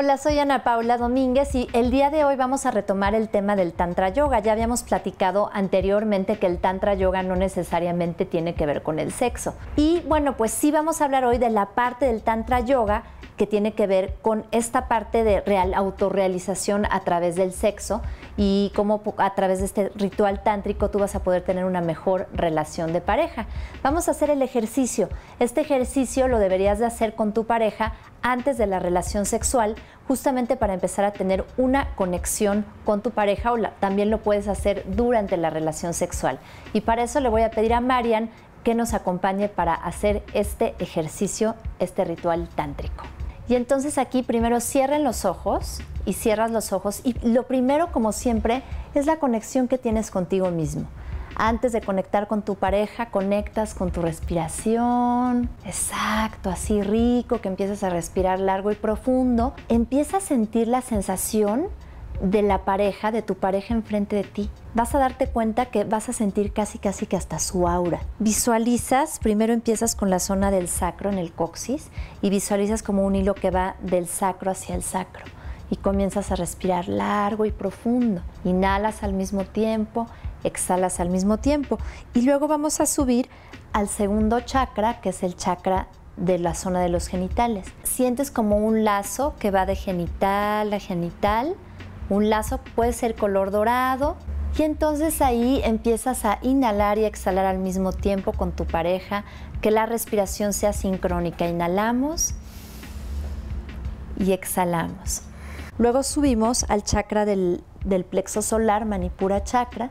Hola, soy Ana Paula Domínguez y el día de hoy vamos a retomar el tema del Tantra Yoga. Ya habíamos platicado anteriormente que el Tantra Yoga no necesariamente tiene que ver con el sexo. Y bueno, pues sí vamos a hablar hoy de la parte del Tantra Yoga que tiene que ver con esta parte de real autorrealización a través del sexo y cómo a través de este ritual tántrico tú vas a poder tener una mejor relación de pareja. Vamos a hacer el ejercicio. Este ejercicio lo deberías de hacer con tu pareja antes de la relación sexual, justamente para empezar a tener una conexión con tu pareja o también lo puedes hacer durante la relación sexual. Y para eso le voy a pedir a Marian que nos acompañe para hacer este ejercicio, este ritual tántrico. Y entonces aquí primero cierren los ojos y cierras los ojos. Y lo primero, como siempre, es la conexión que tienes contigo mismo. Antes de conectar con tu pareja, conectas con tu respiración. Exacto, así rico, que empiezas a respirar largo y profundo. Empieza a sentir la sensación de la pareja, de tu pareja enfrente de ti, vas a darte cuenta que vas a sentir casi casi que hasta su aura. Visualizas, primero empiezas con la zona del sacro en el coxis y visualizas como un hilo que va del sacro hacia el sacro y comienzas a respirar largo y profundo. Inhalas al mismo tiempo, exhalas al mismo tiempo y luego vamos a subir al segundo chakra, que es el chakra de la zona de los genitales. Sientes como un lazo que va de genital a genital un lazo puede ser color dorado y entonces ahí empiezas a inhalar y exhalar al mismo tiempo con tu pareja, que la respiración sea sincrónica. Inhalamos y exhalamos. Luego subimos al chakra del, plexo solar, manipura chakra.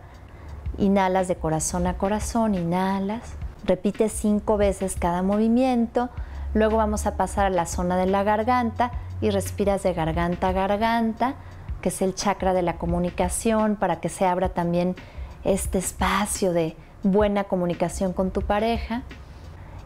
Inhalas de corazón a corazón, inhalas. Repite cinco veces cada movimiento. Luego vamos a pasar a la zona de la garganta y respiras de garganta a garganta que es el chakra de la comunicación, para que se abra también este espacio de buena comunicación con tu pareja.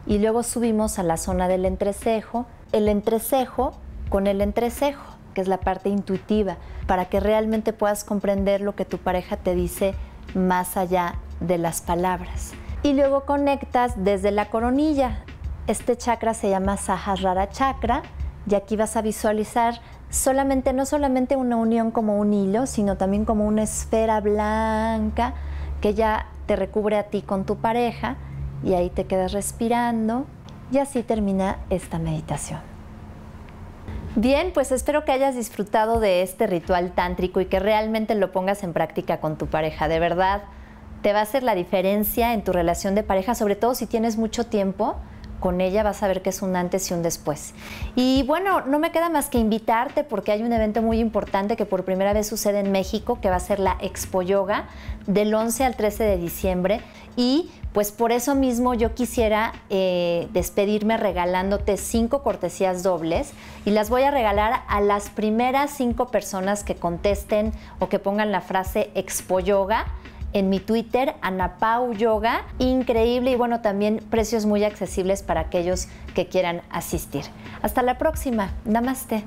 Y luego subimos a la zona del entrecejo, el entrecejo con el entrecejo, que es la parte intuitiva, para que realmente puedas comprender lo que tu pareja te dice más allá de las palabras. Y luego conectas desde la coronilla. Este chakra se llama Sahasrara Chakra y aquí vas a visualizar solamente, no solamente una unión como un hilo, sino también como una esfera blanca que ya te recubre a ti con tu pareja y ahí te quedas respirando y así termina esta meditación. Bien, pues espero que hayas disfrutado de este ritual tántrico y que realmente lo pongas en práctica con tu pareja. De verdad, te va a hacer la diferencia en tu relación de pareja, sobre todo si tienes mucho tiempo con ella vas a ver que es un antes y un después. Y bueno, no me queda más que invitarte porque hay un evento muy importante que por primera vez sucede en México, que va a ser la Expo Yoga del 11 al 13 de diciembre. Y pues por eso mismo yo quisiera eh, despedirme regalándote cinco cortesías dobles y las voy a regalar a las primeras cinco personas que contesten o que pongan la frase Expo Yoga en mi Twitter, Anapau Yoga. Increíble y bueno, también precios muy accesibles para aquellos que quieran asistir. Hasta la próxima. Namaste.